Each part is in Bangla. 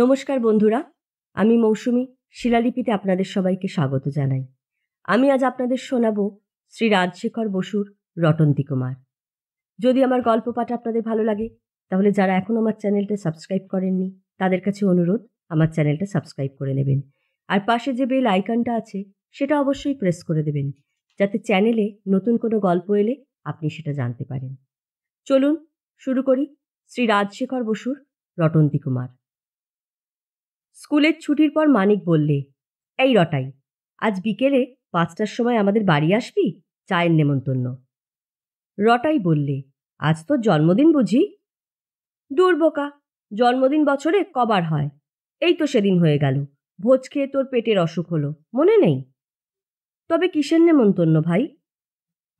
নমস্কার বন্ধুরা আমি মৌসুমি শিলালিপিতে আপনাদের সবাইকে স্বাগত জানাই আমি আজ আপনাদের শোনাব শ্রী রাজশেখর বসুর রটন্তী কুমার যদি আমার গল্প পাঠ আপনাদের ভালো লাগে তাহলে যারা এখন আমার চ্যানেলটা সাবস্ক্রাইব করেননি তাদের কাছে অনুরোধ আমার চ্যানেলটা সাবস্ক্রাইব করে নেবেন আর পাশে যে বেল আইকনটা আছে সেটা অবশ্যই প্রেস করে দেবেন যাতে চ্যানেলে নতুন কোনো গল্প এলে আপনি সেটা জানতে পারেন চলুন শুরু করি শ্রী রাজশেখর বসুর রটন্তী কুমার স্কুলের ছুটির পর মানিক বললে এই রটাই আজ বিকেলে পাঁচটার সময় আমাদের বাড়ি আসবি চায়ের নেমন্তন্ন রটাই বললে আজ তোর জন্মদিন বুঝি দুর্বোকা জন্মদিন বছরে কবার হয় এই তো সেদিন হয়ে গেল ভোজ খেয়ে তোর পেটের অসুখ হলো মনে নেই তবে কিসের নেমন্তন্ন ভাই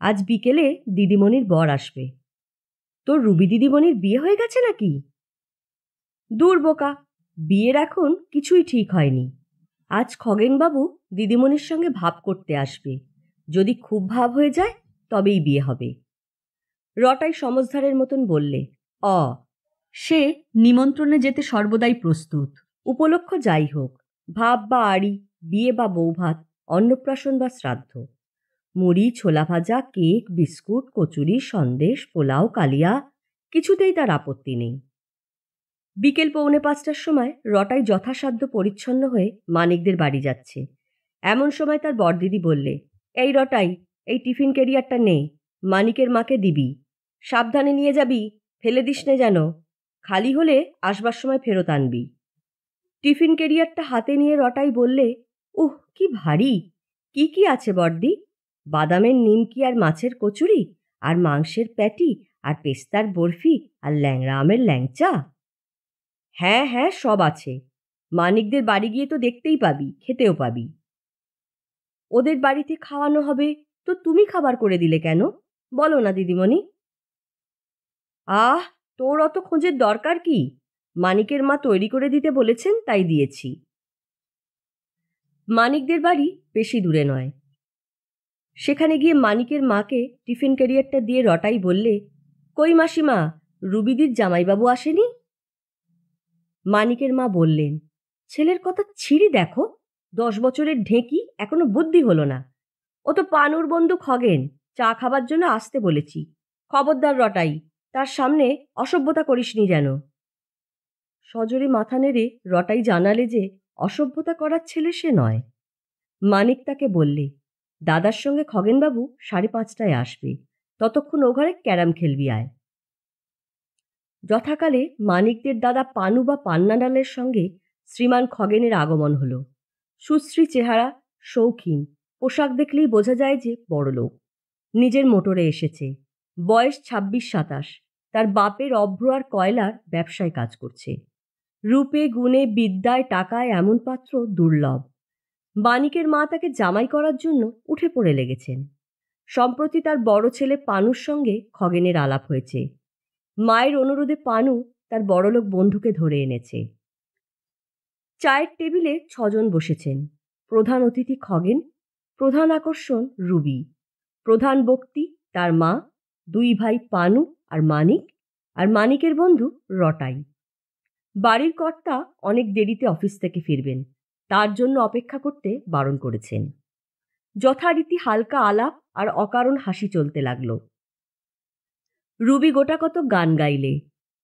আজ বিকেলে দিদিমণির বর আসবে তোর রুবি দিদিমণির বিয়ে হয়ে গেছে নাকি দূর বোকা বিয়ের এখন কিছুই ঠিক হয়নি আজ খগেনবাবু দিদিমণির সঙ্গে ভাব করতে আসবে যদি খুব ভাব হয়ে যায় তবেই বিয়ে হবে রটাই সমজধারের মতন বললে অ সে নিমন্ত্রণে যেতে সর্বদাই প্রস্তুত উপলক্ষ যাই হোক ভাব বা আড়ি বিয়ে বা বৌভাত অন্নপ্রাশন বা শ্রাদ্ধ মুড়ি ছোলা ভাজা কেক বিস্কুট কচুরি সন্দেশ পোলাও কালিয়া কিছুতেই তার আপত্তি নেই বিকেল পৌনে পাঁচটার সময় রটাই যথাসাধ্য পরিচ্ছন্ন হয়ে মানিকদের বাড়ি যাচ্ছে এমন সময় তার বড়দিদি বললে এই রটাই এই টিফিন কেরিয়ারটা নে মানিকের মাকে দিবি সাবধানে নিয়ে যাবি ফেলে দিস নে যেন খালি হলে আসবার সময় ফেরত আনবি টিফিন কেরিয়ারটা হাতে নিয়ে রটাই বললে ওহ কি ভারী কি কি আছে বড়দি বাদামের নিমকি আর মাছের কচুরি আর মাংসের প্যাটি আর পেস্তার বরফি আর ল্যাংরা আমের ল্যাংচা হ্যাঁ হ্যাঁ সব আছে মানিকদের বাড়ি গিয়ে তো দেখতেই পাবি খেতেও পাবি ওদের বাড়িতে খাওয়ানো হবে তো তুমি খাবার করে দিলে কেন বলো না দিদিমণি আহ তোর অত খোঁজের দরকার কি মানিকের মা তৈরি করে দিতে বলেছেন তাই দিয়েছি মানিকদের বাড়ি বেশি দূরে নয় সেখানে গিয়ে মানিকের মাকে টিফিন ক্যারিয়ারটা দিয়ে রটাই বললে কই মাসিমা রুবিদির জামাইবাবু আসেনি মানিকের মা বললেন ছেলের কথা ছিঁড়ি দেখো দশ বছরের ঢেঁকি এখনো বুদ্ধি হলো না ও তো পানুর বন্ধু খগেন চা খাবার জন্য আসতে বলেছি খবরদার রটাই তার সামনে অসভ্যতা করিসনি যেন সজরে মাথা নেড়ে রটাই জানালে যে অসভ্যতা করার ছেলে সে নয় মানিক তাকে বললে দাদার সঙ্গে খগেনবাবু সাড়ে পাঁচটায় আসবে ততক্ষণ ও ঘরে ক্যারাম খেলবি আয় যথাকালে মানিকদের দাদা পানু বা পান্নাডালের সঙ্গে শ্রীমান খগেনের আগমন হল সুশ্রী চেহারা শৌখিন পোশাক দেখলেই বোঝা যায় যে লোক নিজের মোটরে এসেছে বয়স ছাব্বিশ সাতাশ তার বাপের অভ্র আর কয়লার ব্যবসায় কাজ করছে রূপে গুণে বিদ্যায় টাকায় এমন পাত্র দুর্লভ মানিকের মা তাকে জামাই করার জন্য উঠে পড়ে লেগেছেন সম্প্রতি তার বড় ছেলে পানুর সঙ্গে খগেনের আলাপ হয়েছে মায়ের অনুরোধে পানু তার বড়লোক বন্ধুকে ধরে এনেছে চায়ের টেবিলে ছজন বসেছেন প্রধান অতিথি খগেন প্রধান আকর্ষণ রুবি প্রধান বক্তি তার মা দুই ভাই পানু আর মানিক আর মানিকের বন্ধু রটাই বাড়ির কর্তা অনেক দেরিতে অফিস থেকে ফিরবেন তার জন্য অপেক্ষা করতে বারণ করেছেন যথারীতি হালকা আলাপ আর অকারণ হাসি চলতে লাগলো রুবি গোটা কত গান গাইলে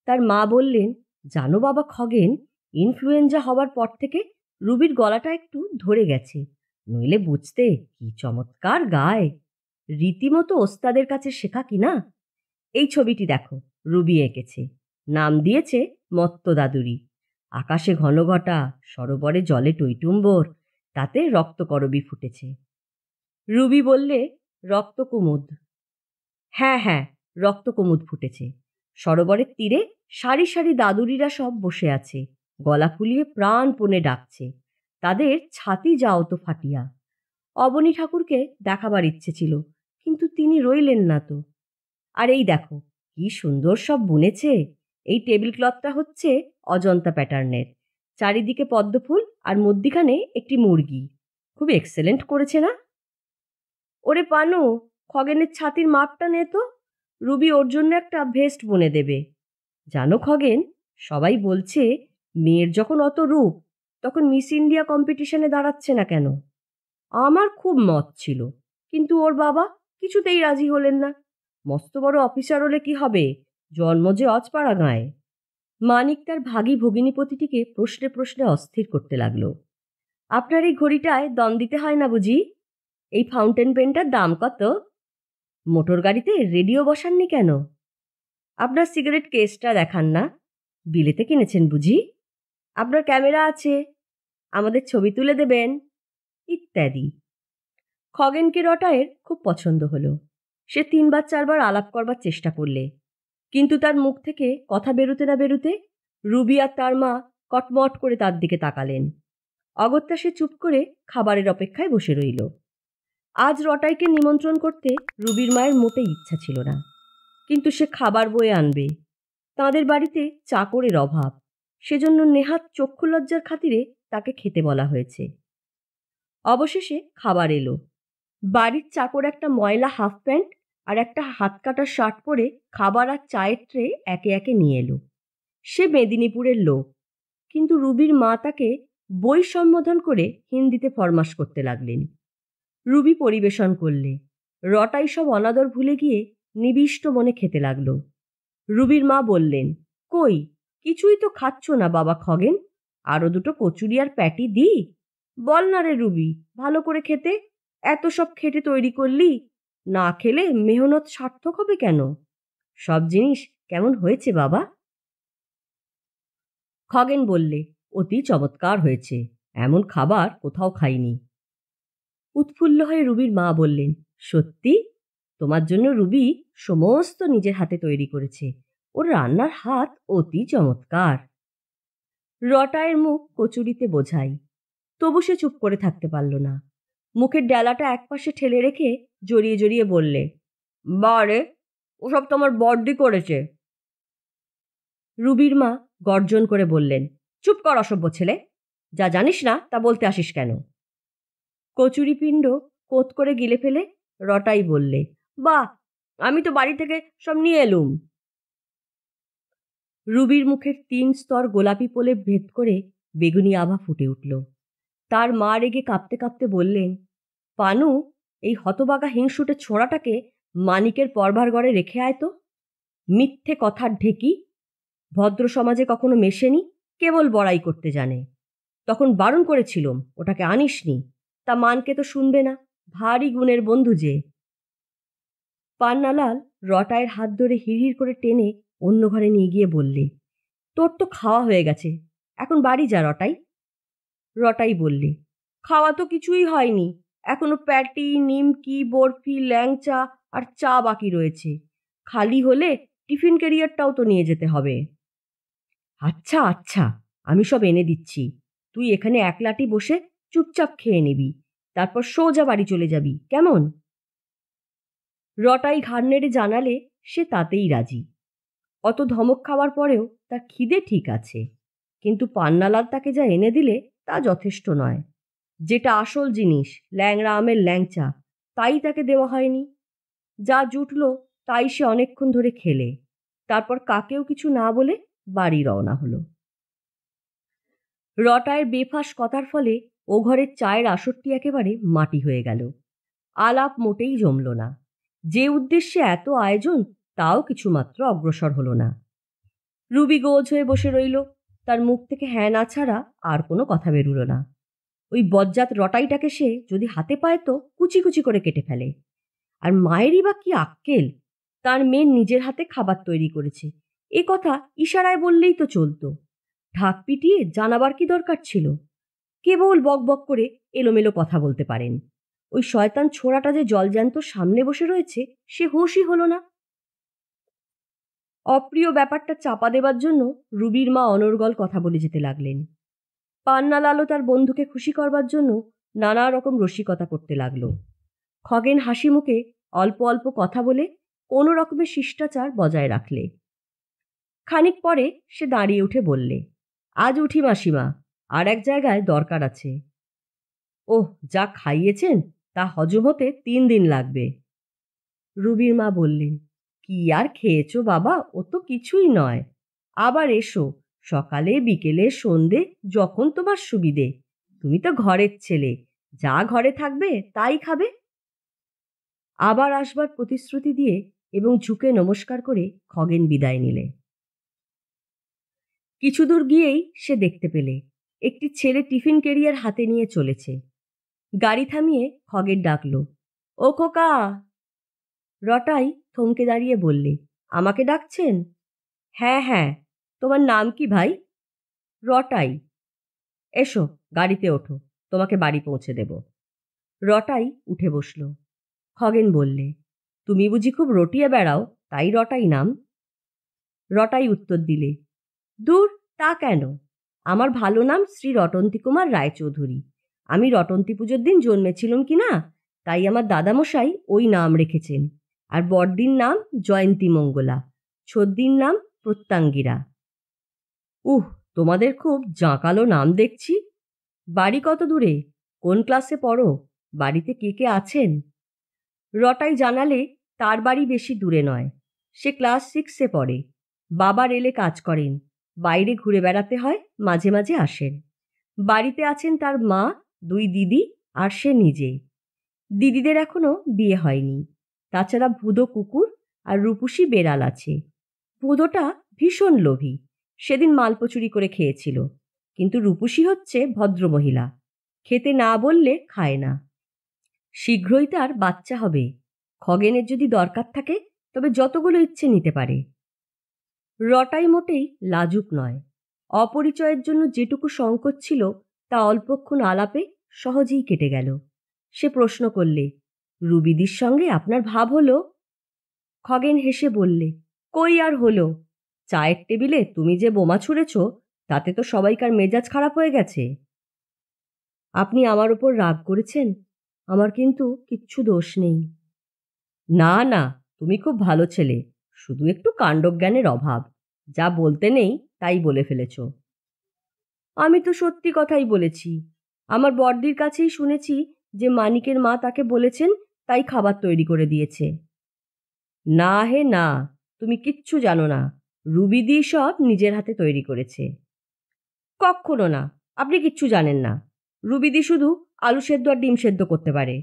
তার মা বললেন জানো বাবা খগেন ইনফ্লুয়েঞ্জা হবার পর থেকে রুবির গলাটা একটু ধরে গেছে নইলে বুঝতে কি চমৎকার গায় রীতিমতো ওস্তাদের কাছে শেখা কি না এই ছবিটি দেখো রুবি এঁকেছে নাম দিয়েছে মত্ত দাদুরি আকাশে ঘটা সরোবরে জলে টৈটুম্বর তাতে রক্তকরবি ফুটেছে রুবি বললে রক্তকুমুদ হ্যাঁ হ্যাঁ রক্তকুমুদ ফুটেছে সরোবরের তীরে সারি সারি দাদুরিরা সব বসে আছে গলা ফুলিয়ে প্রাণপণে ডাকছে তাদের ছাতি যাও তো ফাটিয়া অবনী ঠাকুরকে দেখাবার ইচ্ছে ছিল কিন্তু তিনি রইলেন না তো আর এই দেখো কি সুন্দর সব বুনেছে এই টেবিল ক্লথটা হচ্ছে অজন্তা প্যাটার্নের চারিদিকে পদ্মফুল আর মধ্যিখানে একটি মুরগি খুব এক্সেলেন্ট করেছে না ওরে পানু খগেনের ছাতির মাপটা নে তো রুবি ওর জন্য একটা ভেস্ট বনে দেবে জানো খগেন সবাই বলছে মেয়ের যখন অত রূপ তখন মিস ইন্ডিয়া কম্পিটিশনে দাঁড়াচ্ছে না কেন আমার খুব মত ছিল কিন্তু ওর বাবা কিছুতেই রাজি হলেন না মস্ত বড় অফিসার হলে কি হবে জন্ম যে অজপাড়া গাঁয়ে মানিক তার ভাগি ভগিনীপতিটিকে প্রশ্নে প্রশ্নে অস্থির করতে লাগল আপনার এই ঘড়িটায় দম দিতে হয় না বুঝি এই ফাউন্টেন পেনটার দাম কত মোটর গাড়িতে রেডিও বসাননি কেন আপনার সিগারেট কেসটা দেখান না বিলেতে কিনেছেন বুঝি আপনার ক্যামেরা আছে আমাদের ছবি তুলে দেবেন ইত্যাদি খগেনকে রটায়ের খুব পছন্দ হলো সে তিনবার চারবার আলাপ করবার চেষ্টা করলে কিন্তু তার মুখ থেকে কথা বেরোতে না বেরোতে রুবি আর তার মা কটমট করে তার দিকে তাকালেন অগত্যা সে চুপ করে খাবারের অপেক্ষায় বসে রইল আজ রটাইকে নিমন্ত্রণ করতে রুবির মায়ের মোটেই ইচ্ছা ছিল না কিন্তু সে খাবার বয়ে আনবে তাঁদের বাড়িতে চাকরের অভাব সেজন্য নেহাত চক্ষুলজ্জার খাতিরে তাকে খেতে বলা হয়েছে অবশেষে খাবার এলো বাড়ির চাকর একটা ময়লা হাফ প্যান্ট আর একটা হাত কাটা শার্ট পরে খাবার আর চায়ের ট্রে একে একে নিয়ে এলো সে মেদিনীপুরের লোক কিন্তু রুবির মা তাকে বই সম্বোধন করে হিন্দিতে ফরমাশ করতে লাগলেন রুবি পরিবেশন করলে রটাই সব অনাদর ভুলে গিয়ে নিবিষ্ট মনে খেতে লাগলো রুবির মা বললেন কই কিছুই তো খাচ্ছ না বাবা খগেন আরও দুটো কচুরি আর প্যাটি দি বল না রে রুবি ভালো করে খেতে এত সব খেটে তৈরি করলি না খেলে মেহনত সার্থক হবে কেন সব জিনিস কেমন হয়েছে বাবা খগেন বললে অতি চমৎকার হয়েছে এমন খাবার কোথাও খাইনি উৎফুল্ল হয়ে রুবির মা বললেন সত্যি তোমার জন্য রুবি সমস্ত নিজের হাতে তৈরি করেছে ওর রান্নার হাত অতি চমৎকার রটায়ের মুখ কচুরিতে বোঝাই তবু সে চুপ করে থাকতে পারল না মুখের ডালাটা একপাশে ঠেলে রেখে জড়িয়ে জড়িয়ে বললে বারে ওসব তোমার বড্ডি করেছে রুবির মা গর্জন করে বললেন চুপ কর অসভ্য ছেলে যা জানিস না তা বলতে আসিস কেন কচুরিপিণ্ড কোত করে গিলে ফেলে রটাই বললে বাহ আমি তো বাড়ি থেকে সব নিয়ে এলুম রুবির মুখের তিন স্তর গোলাপি পোলে ভেদ করে বেগুনি আভা ফুটে উঠল তার মা রেগে কাঁপতে কাঁপতে বললেন পানু এই হতবাগা হিংসুটে ছোঁড়াটাকে মানিকের পরভার গড়ে রেখে আয় তো মিথ্যে কথার ঢেকি ভদ্র সমাজে কখনো মেশেনি কেবল বড়াই করতে জানে তখন বারণ করেছিলুম ওটাকে আনিসনি তা মানকে তো শুনবে না ভারী গুণের বন্ধু যে পান্নালাল রটায়ের হাত ধরে হিড়হিড় করে টেনে অন্য ঘরে নিয়ে গিয়ে বললে তোর তো খাওয়া হয়ে গেছে এখন বাড়ি যা রটাই রটাই বললে খাওয়া তো কিছুই হয়নি এখনো প্যাটি নিমকি বরফি ল্যাংচা আর চা বাকি রয়েছে খালি হলে টিফিন ক্যারিয়ারটাও তো নিয়ে যেতে হবে আচ্ছা আচ্ছা আমি সব এনে দিচ্ছি তুই এখানে একলাটি বসে চুপচাপ খেয়ে নিবি তারপর সোজা বাড়ি চলে যাবি কেমন রটাই ঘাড় নেড়ে জানালে সে তাতেই রাজি অত ধমক খাওয়ার পরেও তার খিদে ঠিক আছে কিন্তু পান্নালাল তাকে যা এনে দিলে তা যথেষ্ট নয় যেটা আসল জিনিস ল্যাংরা আমের ল্যাংচা তাই তাকে দেওয়া হয়নি যা জুটল তাই সে অনেকক্ষণ ধরে খেলে তারপর কাকেও কিছু না বলে বাড়ি রওনা হলো রটায়ের বেফাস কথার ফলে ও ঘরের চায়ের আসরটি একেবারে মাটি হয়ে গেল আলাপ মোটেই জমল না যে উদ্দেশ্যে এত আয়োজন তাও কিছুমাত্র অগ্রসর হলো না রুবি গোজ হয়ে বসে রইল তার মুখ থেকে হ্যাঁ না ছাড়া আর কোনো কথা বেরুল না ওই বজ্জাত রটাইটাকে সে যদি হাতে পায় তো কুচি কুচি করে কেটে ফেলে আর মায়েরই বা কি আক্কেল তার মেয়ে নিজের হাতে খাবার তৈরি করেছে এ কথা ইশারায় বললেই তো চলতো ঢাক পিটিয়ে জানাবার কি দরকার ছিল কেবল বকবক করে এলোমেলো কথা বলতে পারেন ওই শয়তান ছোড়াটা যে জলজ্যান্ত সামনে বসে রয়েছে সে হুঁশই হলো না অপ্রিয় ব্যাপারটা চাপা দেবার জন্য রুবির মা অনর্গল কথা বলে যেতে লাগলেন পান্নালালও তার বন্ধুকে খুশি করবার জন্য নানা রকম রসিকতা করতে লাগল খগেন হাসি মুখে অল্প অল্প কথা বলে কোনো রকমের শিষ্টাচার বজায় রাখলে খানিক পরে সে দাঁড়িয়ে উঠে বললে আজ উঠি মাসিমা আর এক জায়গায় দরকার আছে ওহ যা খাইয়েছেন তা হজম হতে তিন দিন লাগবে রুবির মা বললেন কি আর খেয়েছো বাবা ও তো কিছুই নয় আবার এসো সকালে বিকেলে সন্ধে যখন তোমার সুবিধে তুমি তো ঘরের ছেলে যা ঘরে থাকবে তাই খাবে আবার আসবার প্রতিশ্রুতি দিয়ে এবং ঝুঁকে নমস্কার করে খগেন বিদায় নিলে কিছু দূর গিয়েই সে দেখতে পেলে একটি ছেলে টিফিন কেরিয়ার হাতে নিয়ে চলেছে গাড়ি থামিয়ে খগের ডাকল ও খোকা রটাই থমকে দাঁড়িয়ে বললে আমাকে ডাকছেন হ্যাঁ হ্যাঁ তোমার নাম কি ভাই রটাই এসো গাড়িতে ওঠো তোমাকে বাড়ি পৌঁছে দেব রটাই উঠে বসল খগেন বললে তুমি বুঝি খুব রটিয়ে বেড়াও তাই রটাই নাম রটাই উত্তর দিলে দূর তা কেন আমার ভালো নাম শ্রী রটন্তী কুমার রায়চৌধুরী আমি রটন্তী পুজোর দিন জন্মেছিলাম কি না তাই আমার দাদামশাই ওই নাম রেখেছেন আর বড়দির নাম জয়ন্তী মঙ্গলা ছদ্দির নাম প্রত্যাঙ্গিরা উহ তোমাদের খুব জাঁকালো নাম দেখছি বাড়ি কত দূরে কোন ক্লাসে পড়ো বাড়িতে কে কে আছেন রটাই জানালে তার বাড়ি বেশি দূরে নয় সে ক্লাস সিক্সে পড়ে বাবা রেলে কাজ করেন বাইরে ঘুরে বেড়াতে হয় মাঝে মাঝে আসেন বাড়িতে আছেন তার মা দুই দিদি আর সে নিজে দিদিদের এখনও বিয়ে হয়নি তাছাড়া ভুদো কুকুর আর রূপুষি বেড়াল আছে ভুদোটা ভীষণ লোভী সেদিন মালপচুরি করে খেয়েছিল কিন্তু রূপুষি হচ্ছে ভদ্রমহিলা খেতে না বললে খায় না শীঘ্রই তার বাচ্চা হবে খগেনের যদি দরকার থাকে তবে যতগুলো ইচ্ছে নিতে পারে রটাই মোটেই লাজুক নয় অপরিচয়ের জন্য যেটুকু সংকোচ ছিল তা অল্পক্ষণ আলাপে সহজেই কেটে গেল সে প্রশ্ন করলে রুবিদির সঙ্গে আপনার ভাব হলো খগেন হেসে বললে কই আর হলো চায়ের টেবিলে তুমি যে বোমা ছুঁড়েছ তাতে তো সবাইকার মেজাজ খারাপ হয়ে গেছে আপনি আমার ওপর রাগ করেছেন আমার কিন্তু কিচ্ছু দোষ নেই না না তুমি খুব ভালো ছেলে শুধু একটু কাণ্ডজ্ঞানের অভাব যা বলতে নেই তাই বলে ফেলেছ আমি তো সত্যি কথাই বলেছি আমার বর্দির কাছেই শুনেছি যে মানিকের মা তাকে বলেছেন তাই খাবার তৈরি করে দিয়েছে না হে না তুমি কিচ্ছু জানো না দি সব নিজের হাতে তৈরি করেছে কখনো না আপনি কিচ্ছু জানেন না রুবিদি শুধু আলু সেদ্ধ আর ডিম সেদ্ধ করতে পারে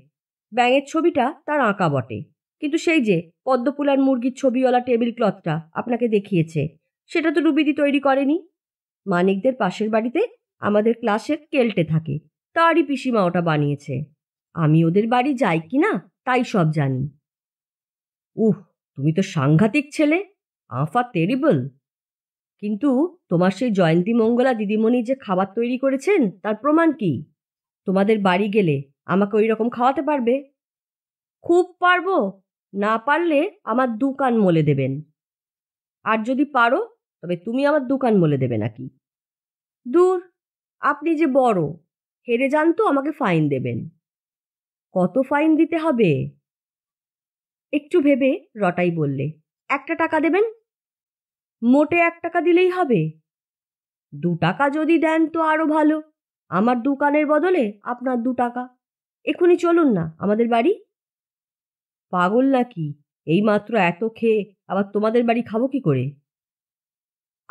ব্যাঙের ছবিটা তার আঁকা বটে কিন্তু সেই যে পদ্মপুলার মুরগির ছবিওয়ালা টেবিল ক্লথটা আপনাকে দেখিয়েছে সেটা তো রুবিদি তৈরি করেনি মানিকদের পাশের বাড়িতে আমাদের ক্লাসের কেলটে থাকে তারই পিসিমা ওটা বানিয়েছে আমি ওদের বাড়ি যাই কি না তাই সব জানি উহ তুমি তো সাংঘাতিক ছেলে আফা টেরিবল কিন্তু তোমার সেই জয়ন্তী মঙ্গলা দিদিমণি যে খাবার তৈরি করেছেন তার প্রমাণ কি তোমাদের বাড়ি গেলে আমাকে ওই রকম খাওয়াতে পারবে খুব পারবো না পারলে আমার দোকান মলে দেবেন আর যদি পারো তবে তুমি আমার দোকান মলে দেবে নাকি দূর আপনি যে বড় হেরে যান তো আমাকে ফাইন দেবেন কত ফাইন দিতে হবে একটু ভেবে রটাই বললে একটা টাকা দেবেন মোটে এক টাকা দিলেই হবে দু টাকা যদি দেন তো আরও ভালো আমার দোকানের বদলে আপনার দু টাকা এখনই চলুন না আমাদের বাড়ি পাগল নাকি এইমাত্র এত খেয়ে আবার তোমাদের বাড়ি খাবো কি করে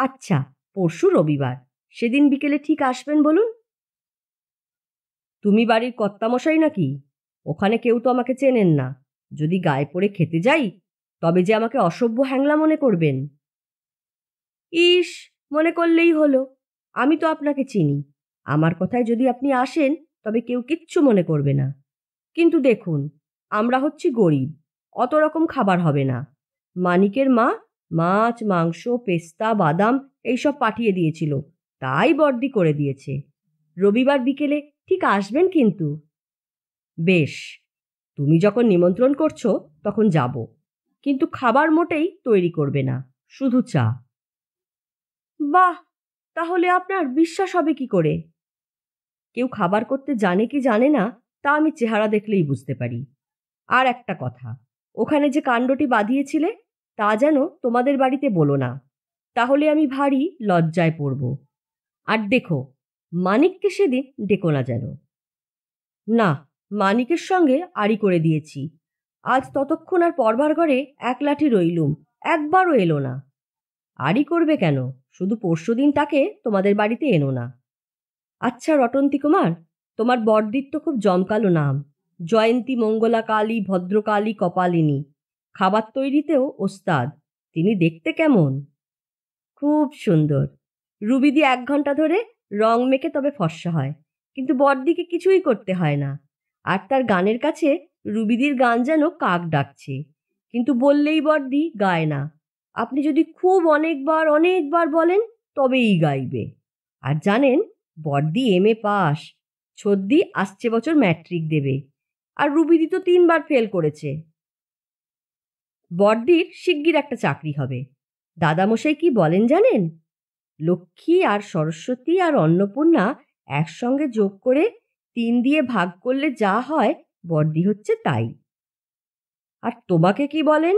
আচ্ছা পরশু রবিবার সেদিন বিকেলে ঠিক আসবেন বলুন তুমি বাড়ির কর্তামশাই নাকি ওখানে কেউ তো আমাকে চেনেন না যদি গায়ে পড়ে খেতে যাই তবে যে আমাকে অসভ্য হ্যাংলা মনে করবেন ইস মনে করলেই হলো আমি তো আপনাকে চিনি আমার কথায় যদি আপনি আসেন তবে কেউ কিচ্ছু মনে করবে না কিন্তু দেখুন আমরা হচ্ছি গরিব অত রকম খাবার হবে না মানিকের মা মাছ মাংস পেস্তা বাদাম এইসব পাঠিয়ে দিয়েছিল তাই বর্দি করে দিয়েছে রবিবার বিকেলে ঠিক আসবেন কিন্তু বেশ তুমি যখন নিমন্ত্রণ করছো তখন যাব কিন্তু খাবার মোটেই তৈরি করবে না শুধু চা বাহ তাহলে আপনার বিশ্বাস হবে কি করে কেউ খাবার করতে জানে কি জানে না তা আমি চেহারা দেখলেই বুঝতে পারি আর একটা কথা ওখানে যে কাণ্ডটি বাঁধিয়েছিলে তা যেন তোমাদের বাড়িতে বলো না তাহলে আমি ভারী লজ্জায় পড়ব আর দেখো মানিককে সেদিন ডেকো না যেন না মানিকের সঙ্গে আড়ি করে দিয়েছি আজ ততক্ষণ আর পরবার ঘরে এক লাঠি রইলুম একবারও এলো না আড়ি করবে কেন শুধু পরশুদিন তাকে তোমাদের বাড়িতে এনো না আচ্ছা রটন্তি কুমার তোমার বড়দির তো খুব জমকালো নাম জয়ন্তী মঙ্গলা কালী ভদ্রকালী কপালিনী খাবার তৈরিতেও ওস্তাদ তিনি দেখতে কেমন খুব সুন্দর রুবি দিয়ে এক ঘন্টা ধরে রং মেখে তবে ফর্সা হয় কিন্তু বড়দিকে কিছুই করতে হয় না আর তার গানের কাছে রুবিদির গান যেন কাক ডাকছে কিন্তু বললেই বড়দি গায় না আপনি যদি খুব অনেকবার অনেকবার বলেন তবেই গাইবে আর জানেন বড়দি এম এ পাস ছদ্দি আসছে বছর ম্যাট্রিক দেবে আর রুবিদি তো তিনবার ফেল করেছে বড়দির শিগগির একটা চাকরি হবে দাদামশাই কি বলেন জানেন লক্ষ্মী আর সরস্বতী আর অন্নপূর্ণা একসঙ্গে যোগ করে তিন দিয়ে ভাগ করলে যা হয় বড়দি হচ্ছে তাই আর তোমাকে কি বলেন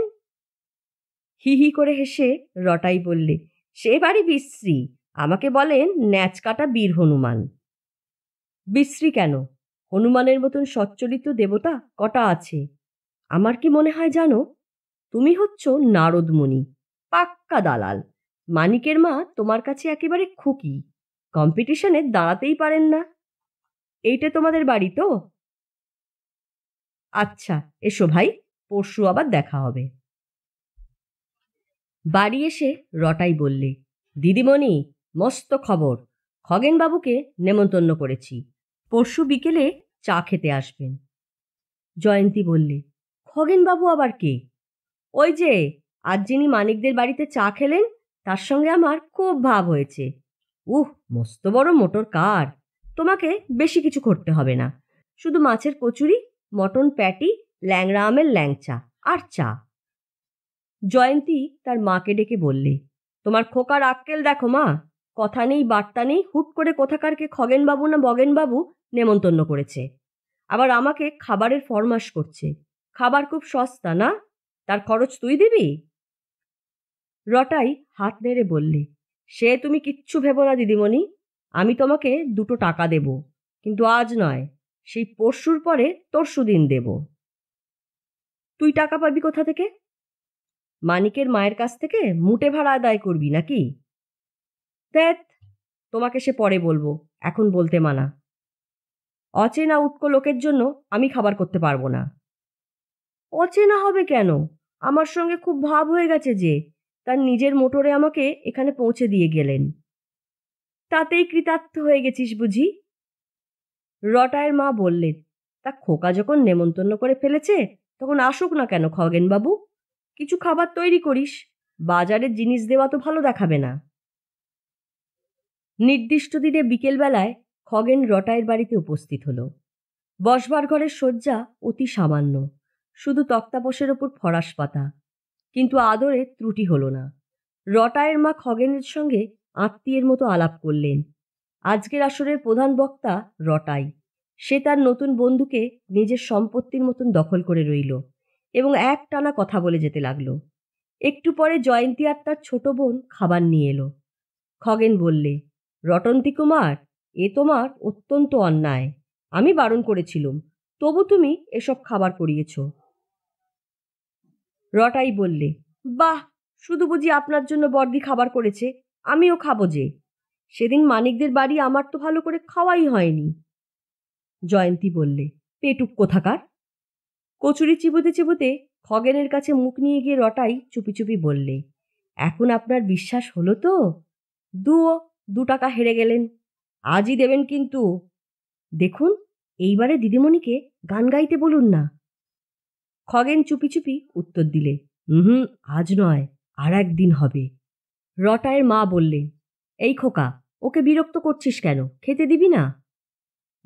হি হি করে হেসে রটাই বললে সে বাড়ি বিশ্রী আমাকে বলেন ন্যাচকাটা বীর হনুমান বিশ্রী কেন হনুমানের মতন সচ্চরিত দেবতা কটা আছে আমার কি মনে হয় জানো তুমি হচ্ছ নারদমণি পাক্কা দালাল মানিকের মা তোমার কাছে একেবারে খুকি কম্পিটিশনে দাঁড়াতেই পারেন না এইটা তোমাদের বাড়ি তো আচ্ছা এসো ভাই পরশু আবার দেখা হবে বাড়ি এসে রটাই বললে দিদিমণি মস্ত খবর খগেনবাবুকে নেমন্তন্ন করেছি পরশু বিকেলে চা খেতে আসবেন জয়ন্তী বললে খগেনবাবু আবার কে ওই যে আজ যিনি মানিকদের বাড়িতে চা খেলেন তার সঙ্গে আমার খুব ভাব হয়েছে উহ মস্ত বড় মোটর কার তোমাকে বেশি কিছু করতে হবে না শুধু মাছের কচুরি মটন প্যাটি ল্যাংরা আমের ল্যাংচা আর চা জয়ন্তী তার মাকে ডেকে বললে তোমার খোকার আক্কেল দেখো মা কথা নেই বার্তা নেই হুট করে কোথাকারকে খগেনবাবু না বগেনবাবু নেমন্তন্ন করেছে আবার আমাকে খাবারের ফরমাশ করছে খাবার খুব সস্তা না তার খরচ তুই দিবি রটাই হাত নেড়ে বললে সে তুমি কিচ্ছু ভেবো না দিদিমণি আমি তোমাকে দুটো টাকা দেব কিন্তু আজ নয় সেই পরশুর পরে তরশু দিন দেব তুই টাকা পাবি কোথা থেকে মানিকের মায়ের কাছ থেকে মুটে ভাড়া আদায় করবি নাকি তোমাকে সে পরে বলবো এখন বলতে মানা অচেনা উটকো লোকের জন্য আমি খাবার করতে পারবো না অচেনা হবে কেন আমার সঙ্গে খুব ভাব হয়ে গেছে যে তার নিজের মোটরে আমাকে এখানে পৌঁছে দিয়ে গেলেন তাতেই কৃতার্থ হয়ে গেছিস বুঝি রটায়ের মা বললেন তা খোকা যখন নেমন্তন্ন করে ফেলেছে তখন আসুক না কেন বাবু কিছু খাবার তৈরি করিস বাজারের জিনিস দেওয়া তো ভালো দেখাবে না নির্দিষ্ট দিনে বিকেলবেলায় খগেন রটায়ের বাড়িতে উপস্থিত হল বসবার ঘরের শয্যা অতি সামান্য শুধু তক্তাপসের ওপর ফরাস পাতা কিন্তু আদরে ত্রুটি হল না রটায়ের মা খগেনের সঙ্গে আত্মীয়ের মতো আলাপ করলেন আজকের আসরের প্রধান বক্তা রটাই সে তার নতুন বন্ধুকে নিজের সম্পত্তির মতন দখল করে রইল এবং এক টানা কথা বলে যেতে লাগলো একটু পরে জয়ন্তী আর তার ছোট বোন খাবার নিয়ে এলো খগেন বললে রটন্তী কুমার এ তোমার অত্যন্ত অন্যায় আমি বারণ করেছিলুম তবু তুমি এসব খাবার করিয়েছ রটাই বললে বাহ শুধু বুঝি আপনার জন্য বর্দি খাবার করেছে আমিও খাবো যে সেদিন মানিকদের বাড়ি আমার তো ভালো করে খাওয়াই হয়নি জয়ন্তী বললে পেটুক কোথাকার কচুরি চিবোতে চিবোতে খগেনের কাছে মুখ নিয়ে গিয়ে রটাই চুপি চুপি বললে এখন আপনার বিশ্বাস হলো তো দুও দু টাকা হেরে গেলেন আজই দেবেন কিন্তু দেখুন এইবারে দিদিমণিকে গান গাইতে বলুন না খগেন চুপি চুপি উত্তর দিলে হুম আজ নয় আর একদিন হবে রটায়ের মা বললে এই খোকা ওকে বিরক্ত করছিস কেন খেতে দিবি না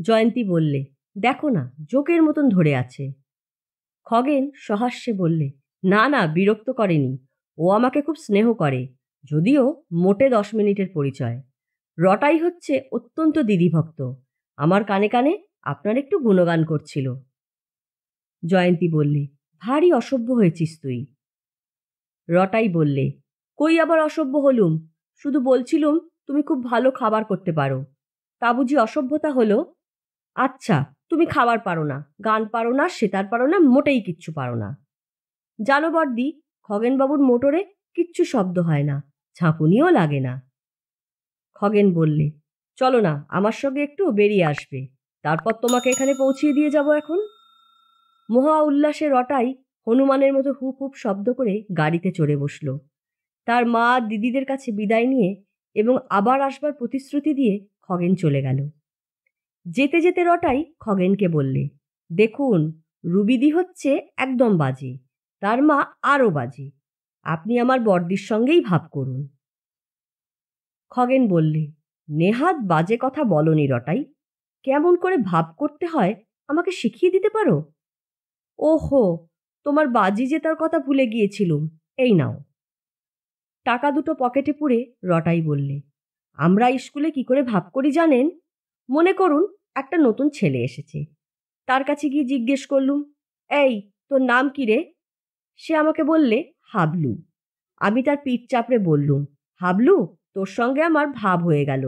জয়ন্তী বললে দেখো না জোকের মতন ধরে আছে খগেন সহাস্যে বললে না না বিরক্ত করেনি ও আমাকে খুব স্নেহ করে যদিও মোটে দশ মিনিটের পরিচয় রটাই হচ্ছে অত্যন্ত দিদিভক্ত আমার কানে কানে আপনার একটু গুণগান করছিল জয়ন্তী বললে ভারী অসভ্য হয়েছিস তুই রটাই বললে কই আবার অসভ্য হলুম শুধু বলছিলুম তুমি খুব ভালো খাবার করতে পারো তা বুঝি অসভ্যতা হলো আচ্ছা তুমি খাবার পারো না গান পারো না সেতার পারো না মোটেই কিচ্ছু পারো না জানো বর্দি খগেনবাবুর মোটরে কিচ্ছু শব্দ হয় না ঝাঁকুনিও লাগে না খগেন বললে চলো না আমার সঙ্গে একটু বেরিয়ে আসবে তারপর তোমাকে এখানে পৌঁছিয়ে দিয়ে যাব এখন মহা উল্লাসে রটাই হনুমানের মতো হুপ হুপ শব্দ করে গাড়িতে চড়ে বসল তার মা দিদিদের কাছে বিদায় নিয়ে এবং আবার আসবার প্রতিশ্রুতি দিয়ে খগেন চলে গেল যেতে যেতে রটাই খগেনকে বললে দেখুন রুবিদি হচ্ছে একদম বাজে তার মা আরও বাজে আপনি আমার বর্দির সঙ্গেই ভাব করুন খগেন বললে নেহাত বাজে কথা বলনি রটাই কেমন করে ভাব করতে হয় আমাকে শিখিয়ে দিতে পারো ওহো তোমার বাজি জেতার কথা ভুলে গিয়েছিলুম এই নাও টাকা দুটো পকেটে পুরে রটাই বললে আমরা স্কুলে কি করে ভাব করি জানেন মনে করুন একটা নতুন ছেলে এসেছে তার কাছে গিয়ে জিজ্ঞেস করলুম এই তোর নাম কি রে সে আমাকে বললে হাবলু আমি তার পিঠ চাপড়ে বললুম হাবলু তোর সঙ্গে আমার ভাব হয়ে গেল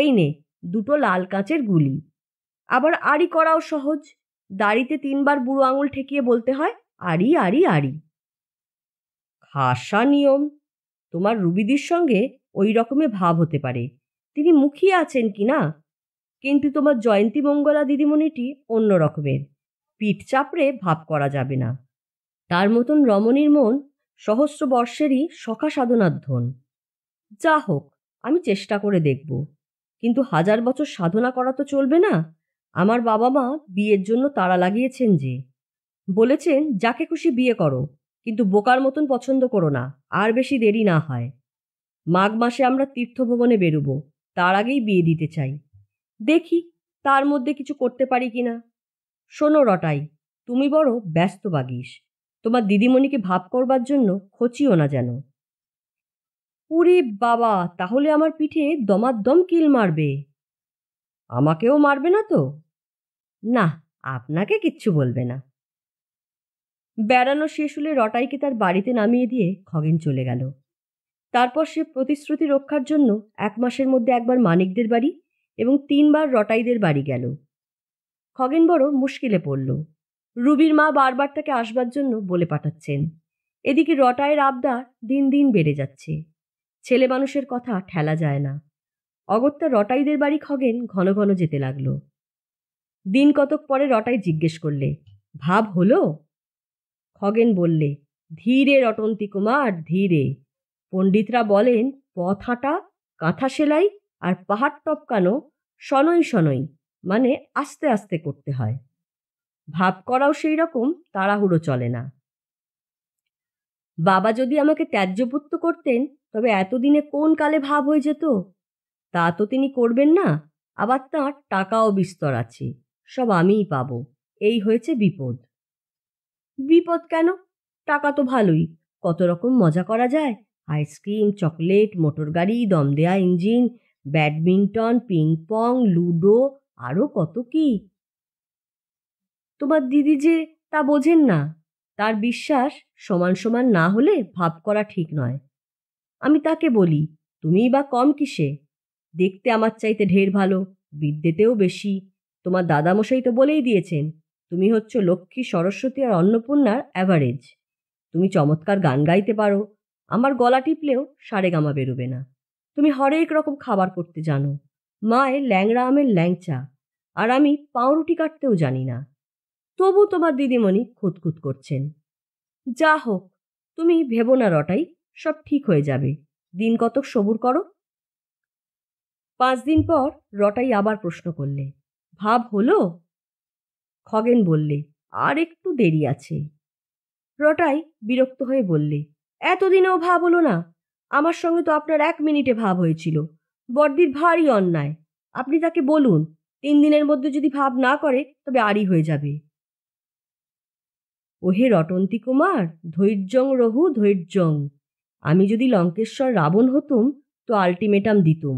এই নে দুটো লাল কাঁচের গুলি আবার আড়ি করাও সহজ দাড়িতে তিনবার বুড়ো আঙুল ঠেকিয়ে বলতে হয় আড়ি আড়ি আড়ি খাসা নিয়ম তোমার রুবিদির সঙ্গে ওই রকমে ভাব হতে পারে তিনি মুখিয়ে আছেন কি না কিন্তু তোমার জয়ন্তী মঙ্গলা দিদিমণিটি অন্য রকমের পিঠ চাপড়ে ভাব করা যাবে না তার মতন রমণীর মন সহস্র বর্ষেরই সখা সাধনার ধন যা হোক আমি চেষ্টা করে দেখব কিন্তু হাজার বছর সাধনা করা তো চলবে না আমার বাবা মা বিয়ের জন্য তাড়া লাগিয়েছেন যে বলেছেন যাকে খুশি বিয়ে করো কিন্তু বোকার মতন পছন্দ করো না আর বেশি দেরি না হয় মাঘ মাসে আমরা তীর্থভবনে বেরোব তার আগেই বিয়ে দিতে চাই দেখি তার মধ্যে কিছু করতে পারি কি না শোনো রটাই তুমি বড় ব্যস্ত বাগিস তোমার দিদিমণিকে ভাব করবার জন্য খচিও না যেন কুড়ি বাবা তাহলে আমার পিঠে দমাদ্দম কিল মারবে আমাকেও মারবে না তো না আপনাকে কিচ্ছু বলবে না বেড়ানো শেষ হলে রটাইকে তার বাড়িতে নামিয়ে দিয়ে খগেন চলে গেল তারপর সে প্রতিশ্রুতি রক্ষার জন্য এক মাসের মধ্যে একবার মানিকদের বাড়ি এবং তিনবার রটাইদের বাড়ি গেল খগেন বড় মুশকিলে পড়ল রুবির মা বারবার তাকে আসবার জন্য বলে পাঠাচ্ছেন এদিকে রটায়ের আবদার দিন দিন বেড়ে যাচ্ছে ছেলে মানুষের কথা ঠেলা যায় না অগত্যা রটাইদের বাড়ি খগেন ঘন ঘন যেতে লাগল দিন কতক পরে রটাই জিজ্ঞেস করলে ভাব হলো খগেন বললে ধীরে রটন্তি কুমার ধীরে পণ্ডিতরা বলেন পথ হাঁটা কাঁথা সেলাই আর পাহাড় টপকানো সনই সনই মানে আস্তে আস্তে করতে হয় ভাব করাও সেই রকম তাড়াহুড়ো চলে না বাবা যদি আমাকে ত্যায্যপুত্র করতেন তবে এতদিনে কোন কালে ভাব হয়ে যেত তা তো তিনি করবেন না আবার তাঁর টাকাও বিস্তর আছে সব আমিই পাব এই হয়েছে বিপদ বিপদ কেন টাকা তো ভালোই কত রকম মজা করা যায় আইসক্রিম চকলেট মোটর গাড়ি দম দেয়া engine badminton ping pong ludo আরও কত কি তোমার দিদি যে তা বোঝেন না তার বিশ্বাস সমান সমান না হলে ভাব করা ঠিক নয় আমি তাকে বলি তুমিই বা কম কিসে দেখতে আমার চাইতে ঢের ভালো বিদ্যেতেও বেশি তোমার দাদামশাই তো বলেই দিয়েছেন তুমি হচ্ছ লক্ষ্মী সরস্বতী আর অন্নপূর্ণার অ্যাভারেজ তুমি চমৎকার গান গাইতে পারো আমার গলা টিপলেও সারেগামা গামা বেরোবে না তুমি হরেক রকম খাবার করতে জানো মায়ের ল্যাংড়া আমের ল্যাংচা আর আমি পাউরুটি কাটতেও জানি না তবু তোমার দিদিমণি খুঁতখুত করছেন যা হোক তুমি ভেবো না রটাই সব ঠিক হয়ে যাবে দিন কতক সবুর করো পাঁচ দিন পর রটাই আবার প্রশ্ন করলে ভাব হলো খগেন বললে আর একটু দেরি আছে রটাই বিরক্ত হয়ে বললে এতদিনেও ভাব হলো না আমার সঙ্গে তো আপনার এক মিনিটে ভাব হয়েছিল বড়দির ভারী অন্যায় আপনি তাকে বলুন তিন দিনের মধ্যে যদি ভাব না করে তবে আরই হয়ে যাবে ওহে রটন্তী কুমার ধৈর্যং রহু ধৈর্যং আমি যদি লঙ্কেশ্বর রাবণ হতুম তো আলটিমেটাম দিতুম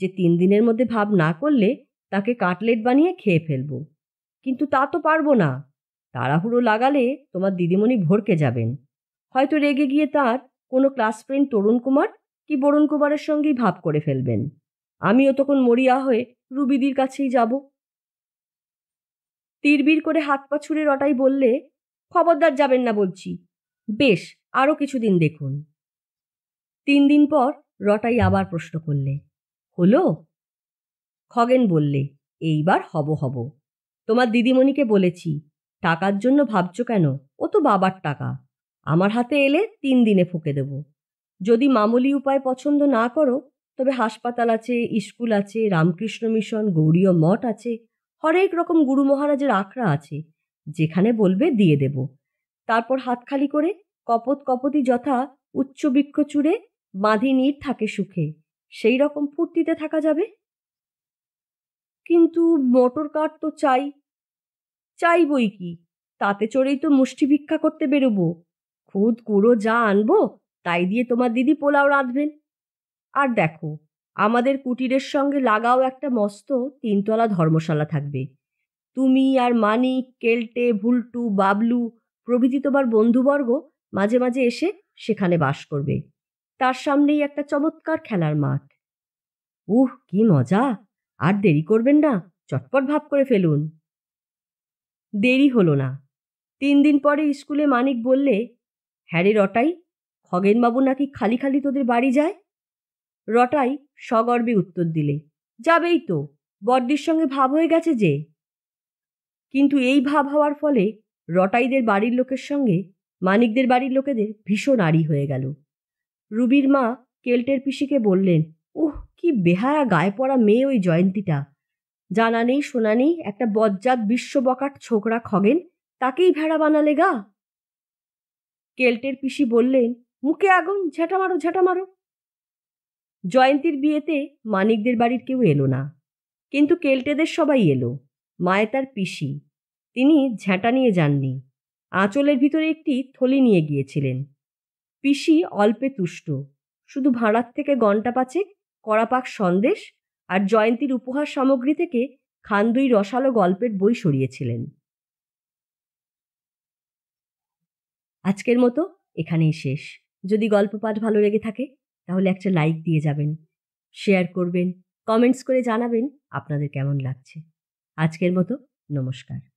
যে তিন দিনের মধ্যে ভাব না করলে তাকে কাটলেট বানিয়ে খেয়ে ফেলব কিন্তু তা তো পারবো না তাড়াহুড়ো লাগালে তোমার দিদিমণি ভরকে যাবেন হয়তো রেগে গিয়ে তার কোনো ক্লাস ফ্রেন্ড তরুণ কুমার কি বরুণ কুমারের সঙ্গেই ভাব করে ফেলবেন আমিও তখন মরিয়া হয়ে রুবিদির কাছেই যাব তীরবির করে হাত পা ছুড়ে রটাই বললে খবরদার যাবেন না বলছি বেশ আরও কিছুদিন দেখুন তিন দিন পর রটাই আবার প্রশ্ন করলে হলো খগেন বললে এইবার হব হব তোমার দিদিমণিকে বলেছি টাকার জন্য ভাবছো কেন ও তো বাবার টাকা আমার হাতে এলে তিন দিনে ফুঁকে দেব যদি মামুলি উপায় পছন্দ না করো তবে হাসপাতাল আছে স্কুল আছে রামকৃষ্ণ মিশন গৌরীয় মঠ আছে হরেক রকম গুরু মহারাজের আখড়া আছে যেখানে বলবে দিয়ে দেব তারপর হাত খালি করে কপত কপতি যথা উচ্চ বৃক্ষ চূড়ে বাঁধি নীর থাকে সুখে সেই রকম ফুর্তিতে থাকা যাবে কিন্তু মোটর কার তো চাই চাই বই কি তাতে চড়েই তো মুষ্টি ভিক্ষা করতে বেরোবো খুদ কুড়ো যা আনবো তাই দিয়ে তোমার দিদি পোলাও রাঁধবেন আর দেখো আমাদের কুটিরের সঙ্গে লাগাও একটা মস্ত তিনতলা ধর্মশালা থাকবে তুমি আর মানি কেলটে ভুলটু বাবলু প্রভৃতি তোমার বন্ধুবর্গ মাঝে মাঝে এসে সেখানে বাস করবে তার সামনেই একটা চমৎকার খেলার মাঠ উহ কি মজা আর দেরি করবেন না চটপট ভাব করে ফেলুন দেরি হলো না তিন দিন পরে স্কুলে মানিক বললে হ্যারে রটাই খগেনবাবু নাকি খালি খালি তোদের বাড়ি যায় রটাই সগর্বে উত্তর দিলে যাবেই তো বড্ডির সঙ্গে ভাব হয়ে গেছে যে কিন্তু এই ভাব হওয়ার ফলে রটাইদের বাড়ির লোকের সঙ্গে মানিকদের বাড়ির লোকেদের ভীষণ আড়ি হয়ে গেল রুবির মা কেল্টের পিসিকে বললেন উহ কি বেহারা গায়ে পড়া মেয়ে ওই জয়ন্তীটা জানা নেই শোনা নেই একটা বজ্জাত বিশ্ববকাট ছোকরা খগেন তাকেই ভেড়া বানালে গা কেল্টের পিসি বললেন মুখে আগুন ঝেঁটা মারো ঝেঁটা মারো জয়ন্তীর বিয়েতে মানিকদের বাড়ির কেউ এলো না কিন্তু কেল্টেদের সবাই এলো মায়ে তার পিসি তিনি ঝেঁটা নিয়ে যাননি আঁচলের ভিতরে একটি থলি নিয়ে গিয়েছিলেন পিসি অল্পে তুষ্ট শুধু ভাঁড়ার থেকে ঘণ্টা পাচে করাপাক সন্দেশ আর জয়ন্তীর উপহার সামগ্রী থেকে খান্দুই রসালো গল্পের বই সরিয়েছিলেন আজকের মতো এখানেই শেষ যদি গল্প পাঠ ভালো লেগে থাকে তাহলে একটা লাইক দিয়ে যাবেন শেয়ার করবেন কমেন্টস করে জানাবেন আপনাদের কেমন লাগছে আজকের মতো নমস্কার